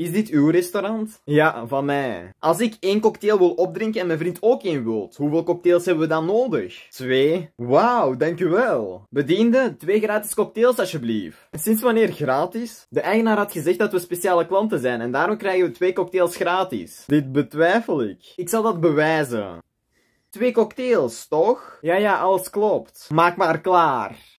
Is dit uw restaurant? Ja, van mij. Als ik één cocktail wil opdrinken en mijn vriend ook één wilt, hoeveel cocktails hebben we dan nodig? Twee. Wauw, dankjewel. Bediende, twee gratis cocktails alsjeblieft. Sinds wanneer gratis? De eigenaar had gezegd dat we speciale klanten zijn en daarom krijgen we twee cocktails gratis. Dit betwijfel ik. Ik zal dat bewijzen. Twee cocktails, toch? Ja, ja, alles klopt. Maak maar klaar.